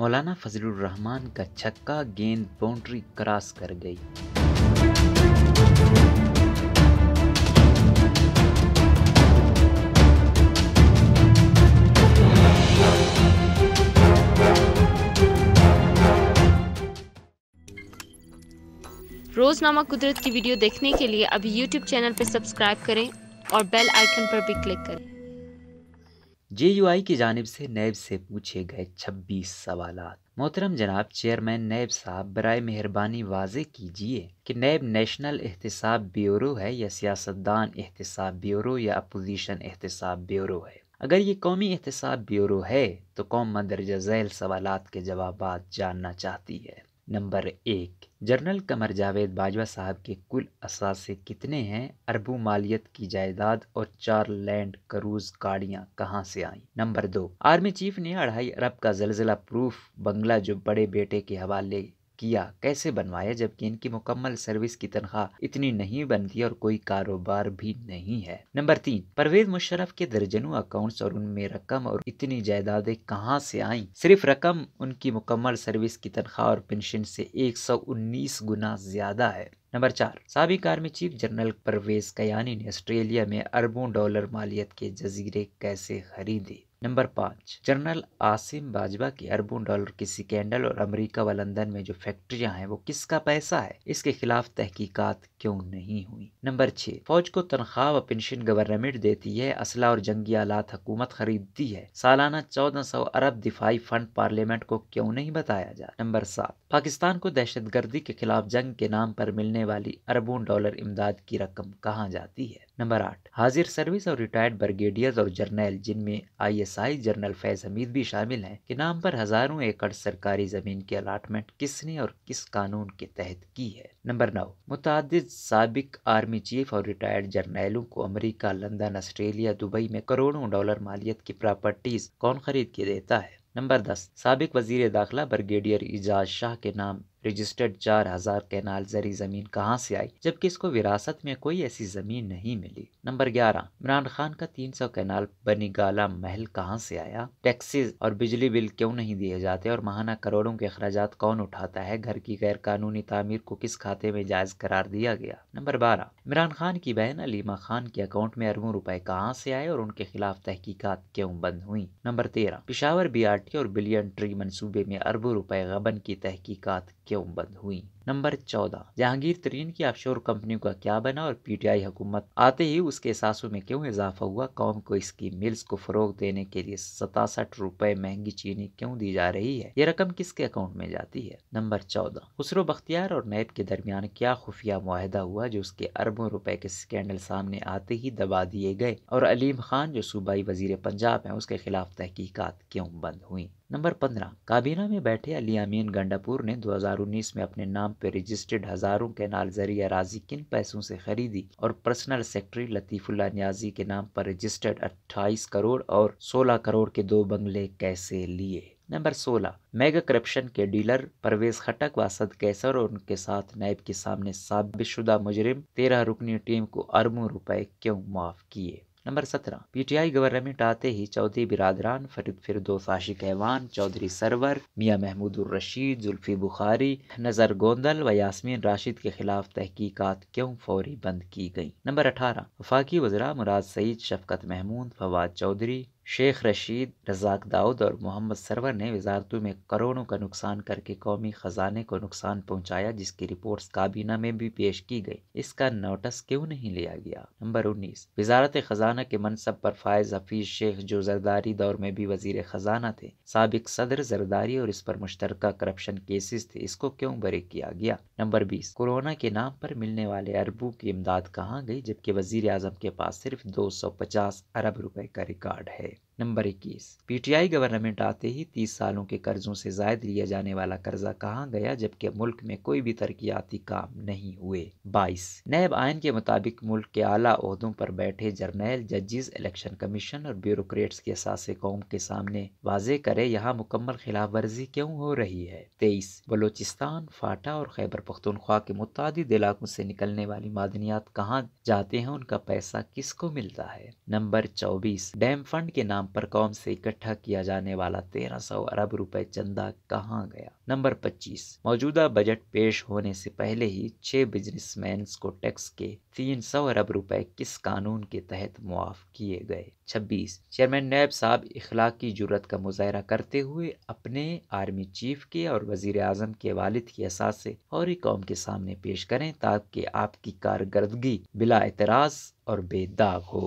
मौलाना फजलुर रहमान का छक्का गेंद बाउंड्री क्रॉस कर गई रोजनामा कुदरत की वीडियो देखने के लिए अभी YouTube चैनल पर सब्सक्राइब करें और बेल आइकन पर भी क्लिक करें जे की जानब से नैब से पूछे गए छब्बीस सवाल मोहतरम जनाब चेयरमैन नैब साहब बर मेहरबानी वाजे कीजिए कि नैब नेशनल एहतसाब ब्यूरो है या सियासतदान एहतसाब ब्यूरो या अपोजिशन एहतसाब ब्यूरो है अगर ये कौमी एहतसाब ब्यूरो है तो कौम मंदरजा झैल सवाल के जवाब जानना चाहती है नंबर एक जनरल कमर जावेद बाजवा साहब के कुल असासे कितने हैं अरबू मालियत की जायदाद और चार लैंड क्रूज गाड़ियां कहां से आई नंबर दो आर्मी चीफ ने अढ़ाई अरब का जलजिला प्रूफ बंगला जो बड़े बेटे के हवाले किया कैसे बनवाया जबकि इनकी मुकम्मल सर्विस की तनख्वाह इतनी नहीं बनती और कोई कारोबार भी नहीं है नंबर तीन परवेज मुशरफ के दर्जनों अकाउंट्स और उनमें रकम और इतनी जायदादें कहाँ से आई सिर्फ रकम उनकी मुकम्मल सर्विस की तनख्वाह और पेंशन से 119 गुना ज्यादा है नंबर चार सबक army chief general Parvez Kayani ने ऑस्ट्रेलिया में अरबों डॉलर मालियत के जजीरे कैसे खरीदे नंबर पाँच जनरल आसिम बाजवा की अरबों डॉलर की स्कैंडल और अमेरिका व लंदन में जो फैक्ट्रियां हैं वो किसका पैसा है इसके खिलाफ तहकीकात क्यों नहीं हुई नंबर छह फौज को तनख्वाह व पेंशन गवर्नमेंट देती है असला और जंगी आलात हुकूमत खरीदती है सालाना चौदह सौ अरब दिफाई फंड पार्लियामेंट को क्यों नहीं बताया जा नंबर सात पाकिस्तान को दहशत गर्दी के खिलाफ जंग के नाम पर मिलने वाली अरबों डॉलर इमदाद की रकम कहाँ जाती है नंबर आठ हाजिर सर्विस और रिटायर्ड ब्रिगेडियर और जर्नल जिनमें आईएसआई जनरल फैज हमीद भी शामिल हैं के नाम पर हजारों एकड़ सरकारी जमीन की अलाटमेंट किसने और किस कानून के तहत की है नंबर नौ मुतद सबक आर्मी चीफ और रिटायर्ड जर्नैलों को अमरीका लंदन ऑस्ट्रेलिया दुबई में करोड़ों डॉलर मालियत की प्रॉपर्टीज कौन खरीद के देता है नंबर दस सबक वजीर दाखिला ब्रिगेडियर एजाज शाह के नाम रजिस्टर्ड चार हजार कैनाल जरी जमीन कहाँ से आई जबकि इसको विरासत में कोई ऐसी जमीन नहीं मिली नंबर ग्यारह इमरान खान का तीन सौ कैनाल बनीगाला महल कहाँ से आया टैक्सेस और बिजली बिल क्यों नहीं दिए जाते और महाना करोड़ों के अखराज कौन उठाता है घर की गैर कानूनी तामीर को किस खाते में जायज करार दिया गया नंबर बारह इमरान खान की बहन अलीमा खान के अकाउंट में अरबों रुपए कहाँ से आए और उनके खिलाफ तहकीकत क्यों बंद हुई नंबर तेरह पिशावर टी और बिलियन ट्री मनसूबे में अरबों रुपए गबन की तहकीकत क्यों बंद हुई नंबर चौदह जहांगीर तरीन की ऑफशोर कंपनियों का क्या बना और पीटीआई हुकूमत आते ही उसके सासों में क्यों इजाफा हुआ कौम को इसकी मिल्स को फरोग देने के लिए सतासठ रुपए महंगी चीनी क्यों दी जा रही है ये रकम किसके अकाउंट में जाती है नंबर चौदह खुसरो बख्तियार और नैब के दरमियान क्या खुफिया माहिदा हुआ जो उसके अरबों रुपए के स्कैंडल सामने आते ही दबा दिए गए और अलीम खान जो सूबाई वजीर पंजाब है उसके खिलाफ तहकीकत क्यों बंद हुई नंबर पंद्रह काबीना में बैठे अली अमीन गंडापुर ने 2019 में अपने नाम पे रजिस्टर्ड हज़ारों कैनाल जरिए अराजी किन पैसों से खरीदी और पर्सनल सेक्रेटरी लतीफ़ुल्ला न्याजी के नाम पर रजिस्टर्ड अट्ठाईस करोड़ और सोलह करोड़ के दो बंगले कैसे लिए नंबर सोलह मेगा करप्शन के डीलर परवेज खटक व कैसर और उनके साथ नैब के सामने साबित शुदा मुजरिम तेरह रुकनी टीम को अरबों रुपए क्यों माफ किए नंबर सत्रह पीटीआई गवर्नमेंट आते ही चौधरी बिरादरान फरीद फिरदोस आशिक ऐवान चौधरी सरवर मियाँ महमूद रशीद जुल्फी बुखारी नजर गोंदल व यासमीन राशिद के खिलाफ तहकीकात क्यों फौरी बंद की गई नंबर अठारह वफाकी वजरा मुराद सईद शफकत महमूद फवाद चौधरी शेख रशीद रजाक दाऊद और मोहम्मद सरवर ने वजारतों में करोड़ों का नुकसान करके कौमी खजाने को नुकसान पहुंचाया जिसकी रिपोर्ट्स काबीना में भी पेश की गई इसका नोटिस क्यों नहीं लिया गया नंबर उन्नीस वजारत खजाना के मनसब पर फायज हफीज शेख जो जरदारी दौर में भी वजीर खजाना थे सबक सदर जरदारी और इस पर मुश्तर करप्शन केसेस थे इसको क्यों बरे किया गया नंबर बीस कोरोना के नाम पर मिलने वाले अरबों की इमदाद कहाँ गई जबकि वजीर अजम के पास सिर्फ दो सौ पचास अरब रुपए का रिकॉर्ड है नंबर इक्कीस पीटीआई गवर्नमेंट आते ही तीस सालों के कर्जों से जायद लिया जाने वाला कर्जा कहाँ गया जबकि मुल्क में कोई भी तरक्याती काम नहीं हुए बाईस नैब आयन के मुताबिक मुल्क के आला अहदों पर बैठे जर्नैल जजेस इलेक्शन कमीशन और ब्यूरोक्रेट्स के सासे कौम के सामने वाजे करे यहाँ मुकम्मल खिलाफ वर्जी क्यों हो रही है तेईस बलोचिस्तान फाटा और खैबर पख्तनख्वा के मुतद इलाकों से निकलने वाली मादनियात कहाँ जाते हैं उनका पैसा किसको मिलता है नंबर चौबीस डैम फंड के नाम पर कौम से इकट्ठा किया जाने वाला तेरह सौ अरब रुपए चंदा कहाँ गया नंबर पच्चीस मौजूदा बजट पेश होने से पहले ही छह बिजनेसमैन को टैक्स के तीन सौ अरब रुपए किस कानून के तहत मुआफ किए गए छब्बीस चेयरमैन नैब साहब इखलाकी जरूरत का मुजाहरा करते हुए अपने आर्मी चीफ के और वजीर आजम के वालिद के असासे और कौम के सामने पेश करें ताकि आपकी कारकर्दगी बिला एतराज और बेदाग हो